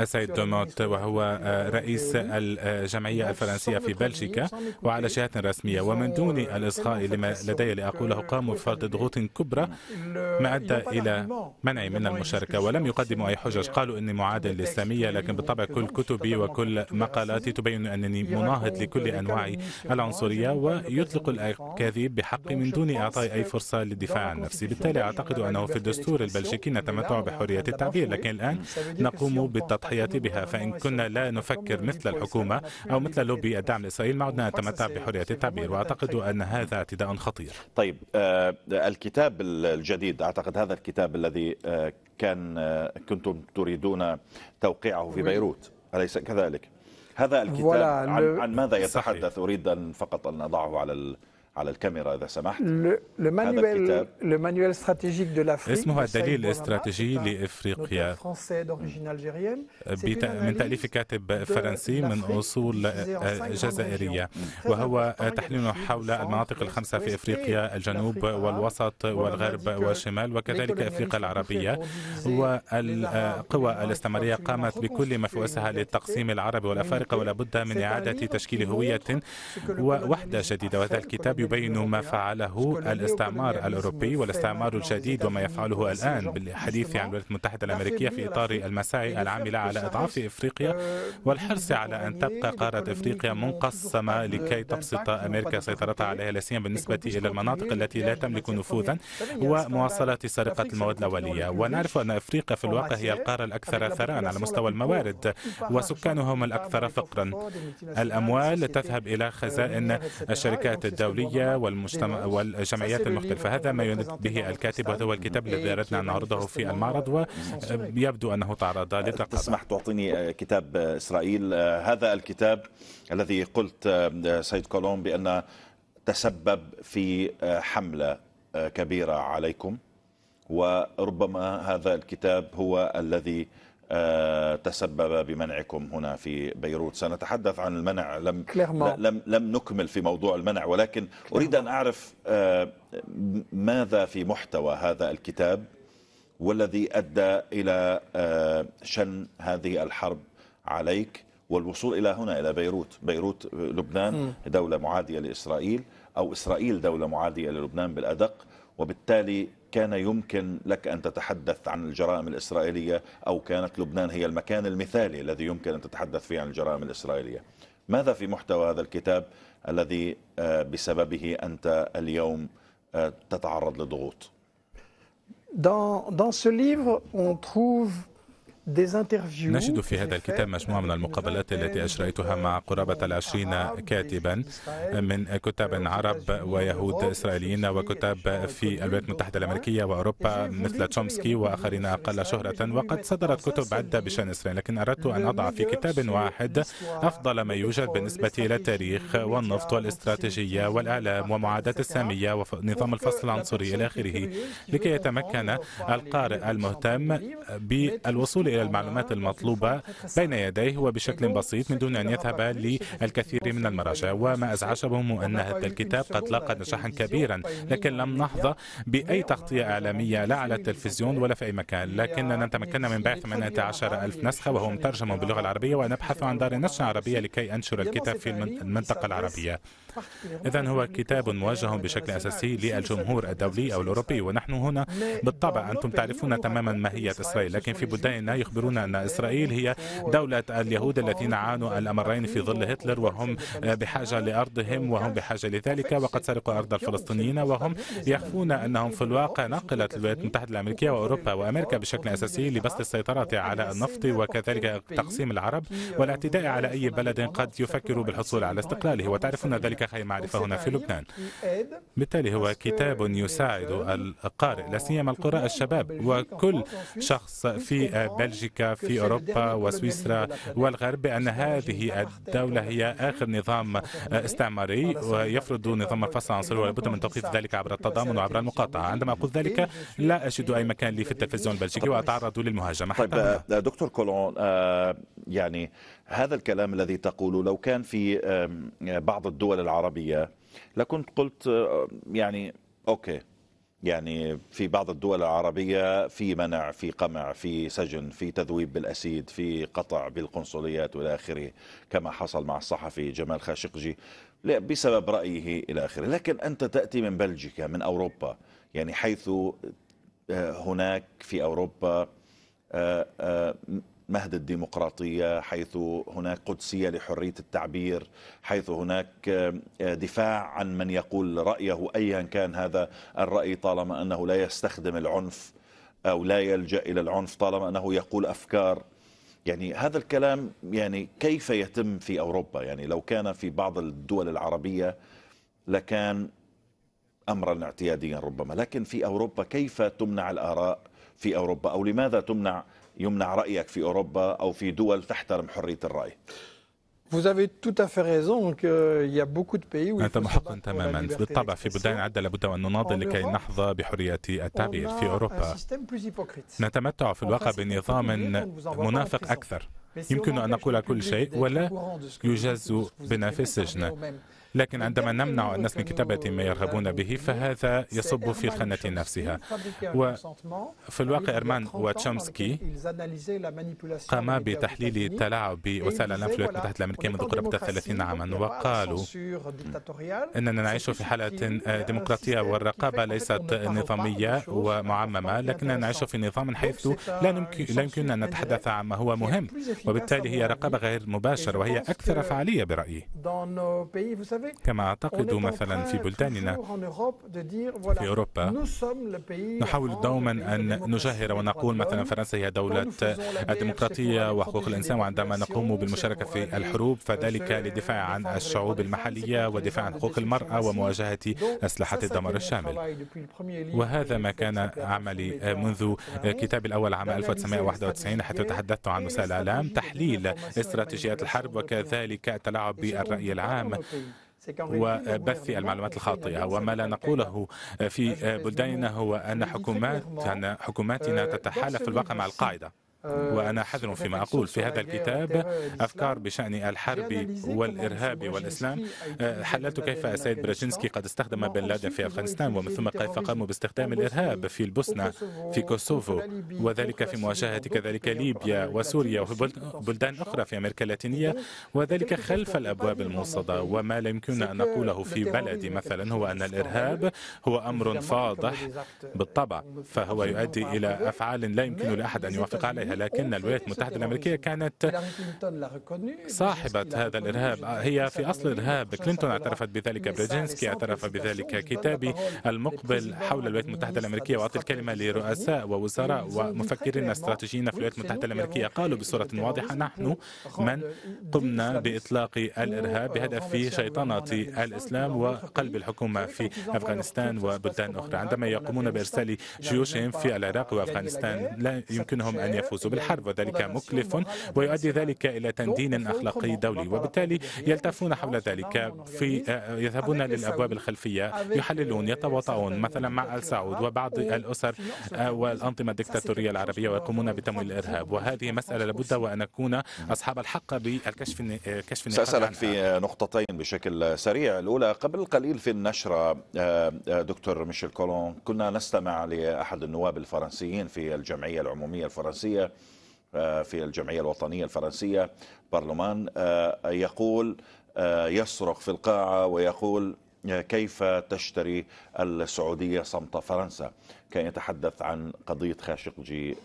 السيد دوموت وهو رئيس الجمعية الفرنسية في بلجيكا وعلى جهات رسمية ومن دون الإصغاء لما لدي لأقوله قاموا بفرض ضغوط كبرى ما أدى إلى منعي من المشاركة ولم يقدموا أي حجج قالوا إني معادل للإسلامية لكن بالطبع كل كتبي وكل مقالاتي تبين أنني مناهض لكل أنواع العنصرية ويطلق كذب بحقي من دون إعطاء أي فرصة للدفاع عن نفسي بالتالي أعتقد أنه في الدستور البلجيكي نتمتع بحرية التعبير لكن الآن نقوم بالتضحية بها فإن كنا لا نفكر مثل الحكومة أو مثل لوبي الدعم لإسرائيل ما عدنا نتمتع بحرية التعبير وأعتقد أن هذا اعتداء خطير طيب آه، الكتاب الجديد أعتقد هذا الكتاب الذي آه، كان آه، كنتم تريدون توقيعه في بيروت أليس كذلك؟ هذا الكتاب عن, عن ماذا يتحدث أريد أن فقط أن أضعه على على الكاميرا إذا سمحت هذا الكتاب اسمها الدليل الاستراتيجي لإفريقيا من تأليف كاتب فرنسي من أصول آه، جزائرية وهو تحليل حول المناطق الخمسة في إفريقيا الجنوب والوسط والغرب والشمال وكذلك إفريقيا العربية والقوى آه، الاستعمارية قامت بكل ما في وسعها للتقسيم العربي والأفارقة ولا بد من إعادة تشكيل هوية ووحدة جديدة وهذا الكتاب يبين ما فعله الاستعمار الأوروبي والاستعمار الجديد وما يفعله الآن بالحديث عن الولايات المتحدة الأمريكية في إطار المساعي العاملة على إضعاف إفريقيا والحرص على أن تبقى قارة إفريقيا منقسمة لكي تبسط أمريكا سيطرتها عليها لا سيما بالنسبة إلى المناطق التي لا تملك نفوذا ومواصلة سرقة المواد الأولية ونعرف أن أفريقيا في الواقع هي القارة الأكثر ثراء على مستوى الموارد وسكانهم الأكثر فقرا الأموال تذهب إلى خزائن الشركات الدولية الدولية والمجتمع والجمعيات المختلفة هذا ما ينت به الكاتب وهذا هو الكتاب الذي أردنا أن نعرضه في المعرض ويبدو آه، أنه تعرض للرقابة تسمح تعطيني آه، كتاب آه، إسرائيل هذا الكتاب الذي قلت سيد كولوم بأن تسبب في حملة كبيرة عليكم وربما هذا الكتاب هو الذي آه، تسبب بمنعكم هنا في بيروت سنتحدث عن المنع لم لم لم نكمل في موضوع المنع ولكن اريد ان اعرف آه، ماذا في محتوى هذا الكتاب والذي ادى الى آه، شن هذه الحرب عليك والوصول الى هنا الى بيروت بيروت لبنان دوله معاديه لاسرائيل او اسرائيل دوله معاديه للبنان بالادق وبالتالي كان يمكن لك أن تتحدث عن الجرائم الإسرائيلية أو كانت لبنان هي المكان المثالي الذي يمكن أن تتحدث فيه عن الجرائم الإسرائيلية ماذا في محتوى هذا الكتاب الذي آه، بسببه أنت اليوم آه، تتعرض لضغوط Dans, dans ce livre, on trouve نجد في هذا الكتاب مجموعة من المقابلات التي أجريتها مع قرابة العشرين كاتبا من كتاب عرب ويهود إسرائيليين وكتاب في الولايات المتحدة الأمريكية وأوروبا مثل تشومسكي وآخرين أقل شهرة وقد صدرت كتب عدة بشأن إسرائيل لكن أردت أن أضع في كتاب واحد أفضل ما يوجد بالنسبة إلى التاريخ والنفط والاستراتيجية والإعلام ومعاداة السامية ونظام الفصل العنصري إلى آخره لكي يتمكن القارئ المهتم بالوصول إلى المعلومات المطلوبة بين يديه وبشكل بسيط من دون أن يذهب للكثير من المراجع وما أزعجهم أن هذا الكتاب قد لاقى نجاحا كبيرا لكن لم نحظى بأي تغطية إعلامية لا على التلفزيون ولا في أي مكان لكننا تمكنا من بيع 18 ألف نسخة وهو مترجم باللغة العربية ونبحث عن دار نشر عربية لكي أنشر الكتاب في المنطقة العربية إذا هو كتاب موجه بشكل أساسي للجمهور الدولي أو الأوروبي ونحن هنا بالطبع أنتم تعرفون تماما ما هي إسرائيل لكن في بلداننا يخبرون أن إسرائيل هي دولة اليهود الذين عانوا الأمرين في ظل هتلر وهم بحاجة لأرضهم وهم بحاجة لذلك وقد سرقوا أرض الفلسطينيين وهم يخفون أنهم في الواقع نقلت الولايات المتحدة الأمريكية وأوروبا وأمريكا بشكل أساسي لبسط السيطرة على النفط وكذلك تقسيم العرب والاعتداء على أي بلد قد يفكر بالحصول على استقلاله وتعرفون ذلك خير معرفة هنا في لبنان بالتالي هو كتاب يساعد القارئ لا سيما القراء الشباب وكل شخص في بلد بلجيكا في أوروبا وسويسرا والغرب بأن هذه الدولة هي آخر نظام استعماري ويفرض نظام الفصل العنصري ولابد من توقيف ذلك عبر التضامن وعبر المقاطعة عندما أقول ذلك لا أجد أي مكان لي في التلفزيون البلجيكي طيب، آه، وأتعرض للمهاجمة طيب آه، دكتور كولون آه، يعني هذا الكلام الذي تقوله لو كان في بعض الدول العربية لكنت قلت يعني أوكي يعني في بعض الدول العربية في منع في قمع في سجن في تذويب بالأسيد في قطع بالقنصليات وإلى آخره كما حصل مع الصحفي جمال خاشقجي بسبب رأيه إلى آخره لكن أنت تأتي من بلجيكا من أوروبا يعني حيث آه، هناك في أوروبا آه، آه، مهد الديمقراطيه حيث هناك قدسيه لحريه التعبير حيث هناك آه، دفاع عن من يقول رايه ايا كان هذا الراي طالما انه لا يستخدم العنف او لا يلجا الى العنف طالما انه يقول افكار يعني هذا الكلام يعني كيف يتم في اوروبا يعني لو كان في بعض الدول العربيه لكان امرا اعتياديا ربما لكن في اوروبا كيف تمنع الاراء في اوروبا او لماذا تمنع يمنع رأيك في أوروبا أو في دول تحترم حرية الرأي أنت محق تماما بالطبع في بلدان عدة لابد أن نناضل لكي نحظى بحرية التعبير في أوروبا نتمتع في الواقع بنظام منافق أكثر يمكن أن نقول كل شيء ولا يجز بنا في السجن لكن عندما نمنع الناس من كتابة ما يرغبون به فهذا يصب في الخانة نفسها وفي الواقع إرمان وتشومسكي قاما بتحليل تلاعب بوسائل الإعلام في الولايات المتحدة الأمريكية منذ قرابة 30 عاما وقالوا أننا نعيش في حالة ديمقراطية والرقابة ليست نظامية ومعممة لكننا نعيش في نظام حيث لا يمكن لا يمكننا أن نتحدث عما هو مهم وبالتالي هي رقابة غير مباشرة وهي أكثر فعالية برأيي كما أعتقد مثلا في بلداننا في أوروبا نحاول دوما أن نجهر ونقول مثلا فرنسا هي دولة الديمقراطية وحقوق الإنسان وعندما نقوم بالمشاركة في الحروب فذلك للدفاع عن الشعوب المحلية ودفاع عن حقوق المرأة ومواجهة أسلحة الدمار الشامل وهذا ما كان عملي منذ آه، كتابي الأول عام 1991 حيث تحدثت عن وسائل الإعلام تحليل استراتيجيات الحرب وكذلك التلاعب بالرأي العام وبث المعلومات الخاطئة وما لا نقوله في بلداننا هو أن حكوماتنا حكوماتنا تتحالف في الواقع مع القاعدة آه، وأنا حذر فيما أقول في هذا الكتاب أفكار بشأن الحرب والإرهاب والإسلام آه، آه، حللت كيف السيد براشينسكي قد استخدم بن لادن في أفغانستان ومن ثم كيف قاموا باستخدام الإرهاب في البوسنة في كوسوفو وذلك في مواجهة كذلك ليبيا وسوريا وفي بلدان أخرى في أمريكا اللاتينية وذلك خلف الأبواب الموصدة وما لا يمكننا أن نقوله في بلدي مثلا هو أن الإرهاب هو أمر فاضح بالطبع فهو يؤدي إلى أفعال لا يمكن لأحد أن يوافق عليها عليها لكن الولايات المتحدة الأمريكية كانت صاحبة هذا الإرهاب هي في أصل الإرهاب كلينتون اعترفت بذلك بريجينسكي اعترف بذلك كتابي المقبل حول الولايات المتحدة الأمريكية وأعطي الكلمة لرؤساء ووزراء ومفكرين استراتيجيين في الولايات المتحدة الأمريكية قالوا بصورة واضحة نحن من قمنا بإطلاق الإرهاب بهدف شيطنة الإسلام وقلب الحكومة في أفغانستان وبلدان أخرى عندما يقومون بإرسال جيوشهم في العراق وأفغانستان لا يمكنهم أن يفوزوا الفوز بالحرب وذلك مكلف ويؤدي ذلك إلى تندين أخلاقي دولي وبالتالي يلتفون حول ذلك في آه، يذهبون للأبواب الخلفية يحللون يتواطؤون مثلا مع السعود وبعض الأسر والأنظمة الدكتاتورية العربية ويقومون بتمويل الإرهاب وهذه مسألة لابد وأن نكون أصحاب الحق بالكشف كشف سأسألك في نقطتين بشكل سريع الأولى قبل قليل في النشرة آه، آه، دكتور ميشيل كولون كنا نستمع لأحد النواب الفرنسيين في الجمعية العمومية الفرنسية آه، في الجمعية الوطنية الفرنسية برلمان آه، يقول آه، يصرخ في القاعة ويقول كيف تشتري السعودية صمت فرنسا كان يتحدث عن قضية خاشقجي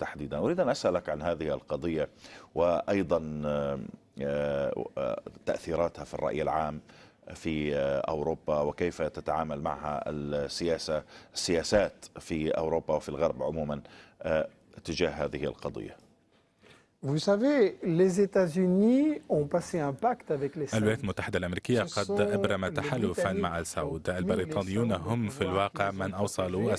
تحديدا أريد أن أسألك عن هذه القضية وأيضا تأثيراتها في الرأي العام في أوروبا وكيف تتعامل معها السياسة السياسات في أوروبا وفي الغرب عموما تجاه هذه القضيه الولايات المتحدة الأمريكية قد أبرم تحالفا مع السعود البريطانيون هم في الواقع من أوصلوا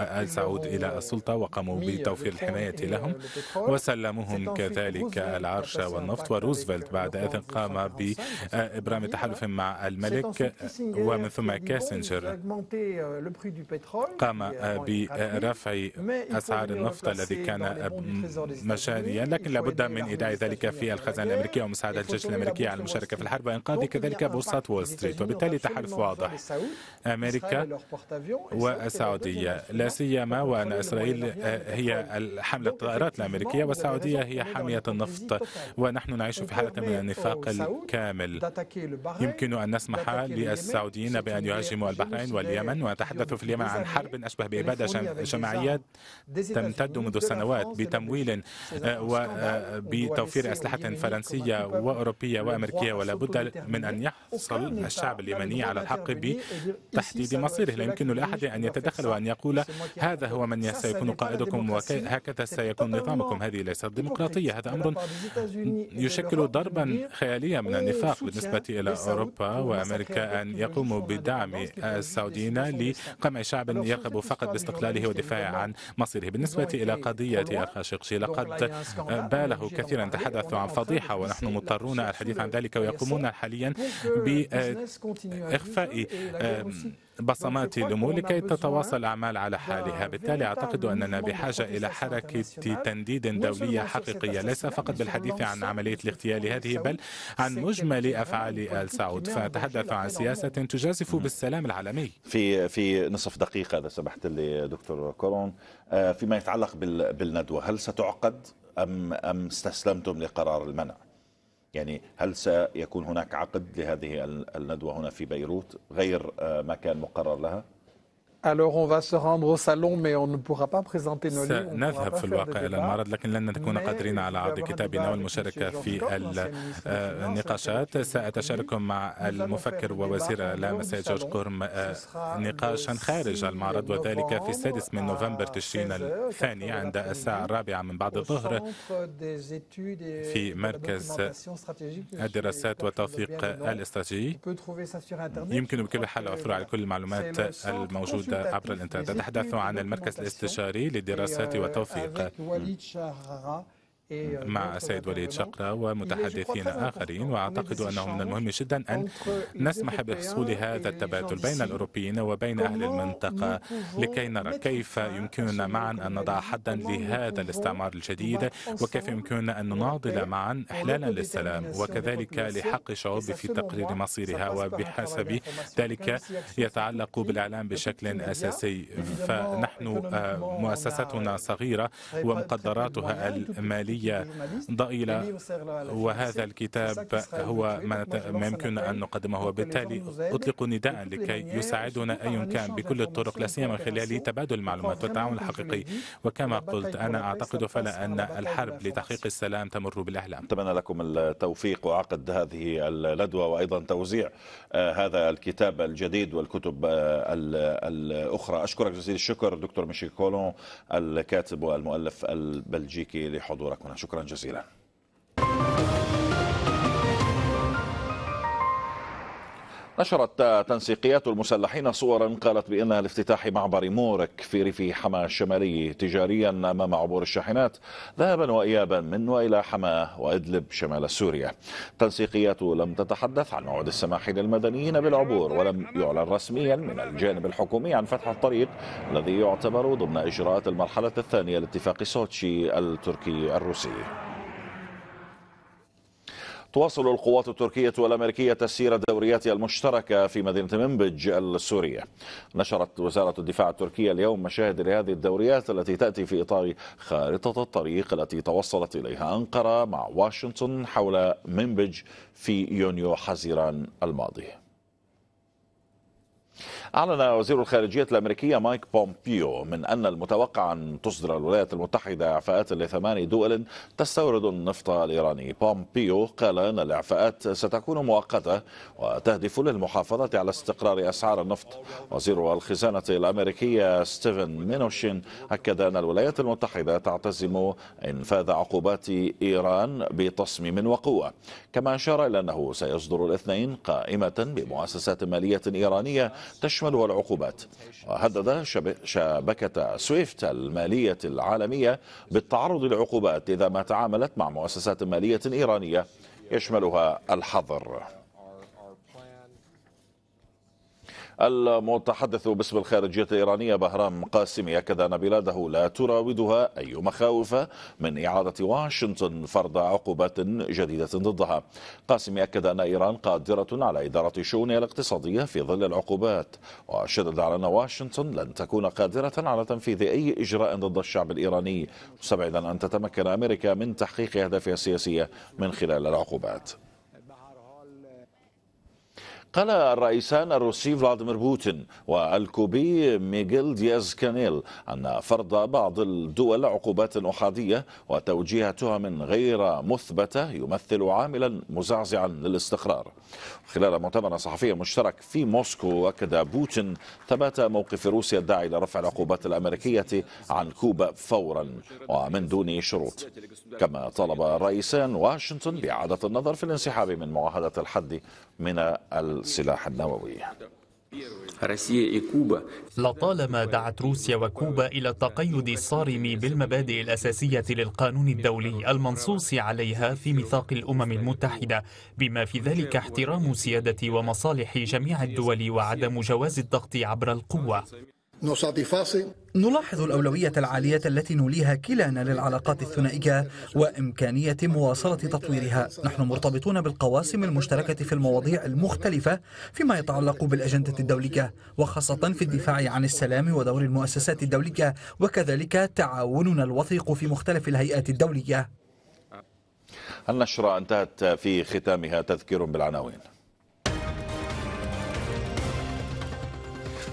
السعود إلى السلطة وقاموا بتوفير الحماية لهم وسلموهم كذلك العرش والنفط euh, وروزفلت بعد أذن آه، آه، euh, قام بإبرام تحالف مع الملك ومن ثم كاسنجر قام برفع أسعار النفط الذي كان مجانيا لكن لابد من إيداع ذلك في الخزانة الأمريكية ومساعدة الجيش الأمريكي على المشاركة في الحرب وإنقاذ كذلك بورصة وول ستريت وبالتالي تحالف واضح أمريكا والسعودية لا سيما وأن إسرائيل هي حاملة الطائرات الأمريكية والسعودية هي حامية النفط ونحن نعيش في حالة من النفاق الكامل يمكن أن نسمح للسعوديين بأن يهاجموا البحرين واليمن ونتحدث في اليمن عن حرب أشبه بإبادة جماعيات تمتد منذ سنوات بتمويل آه، آه، بتوفير أسلحة فرنسية وأوروبية وأمريكية ولا بد من أن يحصل الشعب اليمني على الحق بتحديد مصيره لا يمكن لأحد أن يتدخل وأن يقول هذا هو من سيكون قائدكم وهكذا سيكون نظامكم هذه ليست ديمقراطية هذا أمر يشكل ضربا خياليا من النفاق بالنسبة إلى أوروبا وأمريكا أن يقوموا بدعم السعوديين لقمع شعب يرغب فقط باستقلاله ودفاع عن مصيره بالنسبة إلى قضية الخاشقجي لقد بات خلاله كثيرا تحدثوا عن فضيحة ونحن مضطرون الحديث عن ذلك ويقومون حاليا بإخفاء بصمات الأمور لكي تتواصل الأعمال على حالها بالتالي أعتقد أننا بحاجة إلى حركة تنديد دولية حقيقية ليس فقط بالحديث عن عملية الاغتيال هذه بل عن مجمل أفعال آل سعود فنتحدث عن سياسة تجازف بالسلام العالمي في في نصف دقيقة إذا سمحت لي دكتور كورون آه، فيما يتعلق بالندوة هل ستعقد أم, أم استسلمتم لقرار المنع يعني هل سيكون هناك عقد لهذه الندوة هنا في بيروت غير آه، ما كان مقرر لها Alors on va se rendre au salon mais on ne pourra pas présenter nos livres. سنذهب في الواقع إلى المعرض لكن لن نكون قادرين على عرض كتابنا والمشاركة في آه، النقاشات سأتشارك مع المفكر ووزير السيد جورج كورم آه، نقاشا خارج المعرض وذلك في السادس من نوفمبر تشرين الثاني عند الساعة الرابعة من بعد الظهر في مركز الدراسات والتوثيق الاستراتيجي بكل حال العثور على كل المعلومات الموجودة عبر الإنترنت تتحدث عن المركز الاستشاري للدراسات والتوثيق إيه، مع السيد وليد شقرة ومتحدثين آخرين وأعتقد أنه من المهم جدا أن نسمح بحصول هذا التبادل بين الأوروبيين وبين أهل المنطقة لكي نرى كيف يمكننا معا أن نضع حدا لهذا الاستعمار الجديد وكيف يمكننا أن نناضل معا إحلالا للسلام وكذلك لحق الشعوب في تقرير مصيرها وبحسب ذلك يتعلق بالإعلام بشكل أساسي فنحن آه، مؤسستنا صغيرة ومقدراتها المالية عملية ضئيلة وهذا الكتاب هو ما يمكن أن نقدمه وبالتالي أطلق نداء لكي يساعدنا أي كان بكل الطرق لا سيما خلال تبادل المعلومات والتعاون الحقيقي وكما قلت أنا أعتقد فلا أن الحرب لتحقيق السلام تمر بالأحلام أتمنى لكم التوفيق وعقد هذه اللدوة وأيضا توزيع آه، هذا الكتاب الجديد والكتب آه، الأخرى أشكرك جزيل الشكر دكتور ميشيل كولون الكاتب والمؤلف البلجيكي لحضوركم شكرا جزيلا نشرت تنسيقيات المسلحين صورا قالت بأنها لافتتاح معبر مورك في ريف حماة الشمالي تجاريا أمام عبور الشاحنات ذهبا وإيابا من وإلى حماة وإدلب شمال سوريا تنسيقيات لم تتحدث عن موعد السماح للمدنيين بالعبور ولم يعلن رسميا من الجانب الحكومي عن فتح الطريق الذي يعتبر ضمن إجراءات المرحلة الثانية لاتفاق سوتشي التركي الروسي تواصل القوات التركية والأمريكية تسيير الدوريات المشتركة في مدينة منبج السورية نشرت وزارة الدفاع التركية اليوم مشاهد لهذه الدوريات التي تأتي في إطار خارطة الطريق التي توصلت إليها أنقرة مع واشنطن حول منبج في يونيو حزيران الماضي أعلن وزير الخارجية الأمريكية مايك بومبيو من أن المتوقع أن تصدر الولايات المتحدة إعفاءات لثمان دول تستورد النفط الإيراني بومبيو قال أن الإعفاءات ستكون مؤقتة وتهدف للمحافظة على استقرار أسعار النفط وزير الخزانة الأمريكية ستيفن مينوشين أكد أن الولايات المتحدة تعتزم إنفاذ عقوبات إيران بتصميم وقوة كما أشار إلى أنه سيصدر الاثنين قائمة بمؤسسات مالية إيرانية تشمل تشمل والعقوبات وهدد شبكة سويفت المالية العالمية بالتعرض لعقوبات إذا ما تعاملت مع مؤسسات مالية إيرانية يشملها الحظر المتحدث باسم الخارجية الإيرانية بهرام قاسمي أكد أن بلاده لا تراودها أي مخاوف من إعادة واشنطن فرض عقوبات جديدة ضدها قاسمي أكد أن إيران قادرة على إدارة شؤونها الاقتصادية في ظل العقوبات وشدد على أن واشنطن لن تكون قادرة على تنفيذ أي إجراء ضد الشعب الإيراني مستبعدا أن تتمكن أمريكا من تحقيق أهدافها السياسية من خلال العقوبات قال الرئيسان الروسي فلاديمير بوتين والكوبي ميغيل دياز كانيل أن فرض بعض الدول عقوبات أحادية وتوجيهاتها من غير مثبتة يمثل عاملا مزعزعا للاستقرار خلال مؤتمر صحفي مشترك في موسكو أكد بوتين ثبات موقف روسيا الداعي لرفع العقوبات الأمريكية عن كوبا فورا ومن دون شروط كما طلب الرئيسان واشنطن بإعادة النظر في الانسحاب من معاهدة الحد من ال السلاح النووي لطالما دعت روسيا وكوبا إلى التقيد الصارم بالمبادئ الأساسية للقانون الدولي المنصوص عليها في ميثاق الأمم المتحدة بما في ذلك احترام سيادة ومصالح جميع الدول وعدم جواز الضغط عبر القوة نلاحظ الأولوية العالية التي نوليها كلانا للعلاقات الثنائية وإمكانية مواصلة تطويرها نحن مرتبطون بالقواسم المشتركة في المواضيع المختلفة فيما يتعلق بالأجندة الدولية وخاصة في الدفاع عن السلام ودور المؤسسات الدولية وكذلك تعاوننا الوثيق في مختلف الهيئات الدولية النشرة انتهت في ختامها تذكير بالعناوين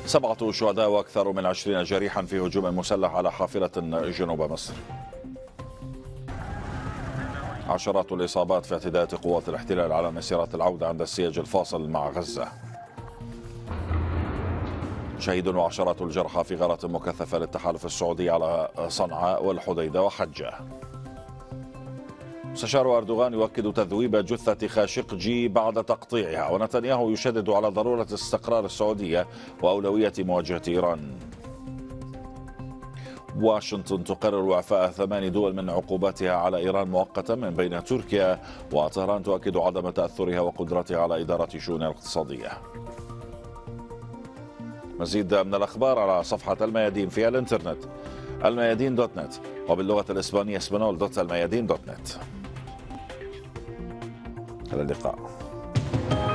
سبعة شهداء وأكثر من عشرين جريحا في هجوم مسلح على حافلة جنوب مصر عشرات الإصابات في اعتداءات قوات الاحتلال على مسيرات العودة عند السياج الفاصل مع غزة شهيد وعشرات الجرحى في غارة مكثفة للتحالف السعودي على صنعاء والحديدة وحجة مستشار أردوغان يؤكد تذويب جثة خاشقجي بعد تقطيعها ونتنياهو يشدد على ضرورة استقرار السعودية وأولوية مواجهة إيران واشنطن تقرر إعفاء ثمان دول من عقوباتها على إيران مؤقتا من بين تركيا وطهران تؤكد عدم تأثرها وقدرتها على إدارة شؤونها الاقتصادية مزيد من الأخبار على صفحة الميادين في الإنترنت الميادين دوت نت وباللغة الإسبانية اسبانول دوت الميادين دوت نت إلى اللقاء